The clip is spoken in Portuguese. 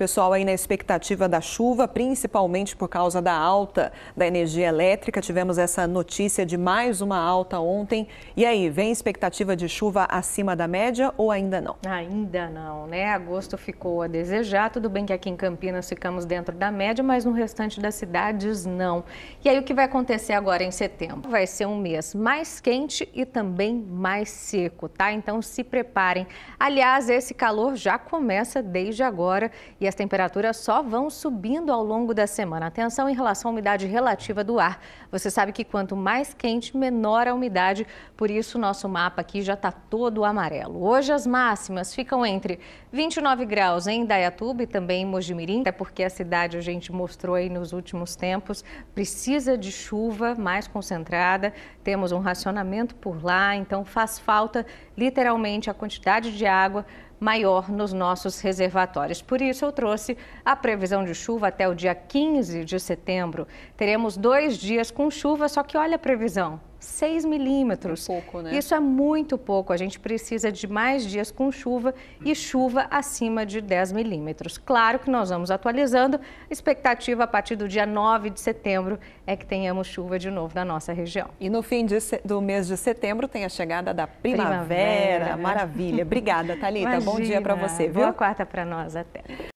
pessoal aí na expectativa da chuva, principalmente por causa da alta da energia elétrica. Tivemos essa notícia de mais uma alta ontem. E aí, vem expectativa de chuva acima da média ou ainda não? Ainda não, né? Agosto ficou a desejar. Tudo bem que aqui em Campinas ficamos dentro da média, mas no restante das cidades não. E aí, o que vai acontecer agora em setembro? Vai ser um mês mais quente e também mais seco, tá? Então se preparem. Aliás, esse calor já começa desde agora e as temperaturas só vão subindo ao longo da semana. Atenção em relação à umidade relativa do ar. Você sabe que quanto mais quente, menor a umidade, por isso nosso mapa aqui já está todo amarelo. Hoje as máximas ficam entre 29 graus em Indaiatuba e também em Mojimirim, é porque a cidade a gente mostrou aí nos últimos tempos, precisa de chuva mais concentrada, temos um racionamento por lá, então faz falta literalmente a quantidade de água maior nos nossos reservatórios. Por isso, eu trouxe a previsão de chuva até o dia 15 de setembro. Teremos dois dias com chuva, só que olha a previsão 6 milímetros. É pouco, né? Isso é muito pouco. A gente precisa de mais dias com chuva e chuva acima de 10 milímetros. Claro que nós vamos atualizando. A expectativa a partir do dia 9 de setembro é que tenhamos chuva de novo na nossa região. E no fim de, do mês de setembro tem a chegada da primavera. primavera. Maravilha. Obrigada, Thalita. Imagina. Bom dia para você, viu? Boa quarta para nós. Até.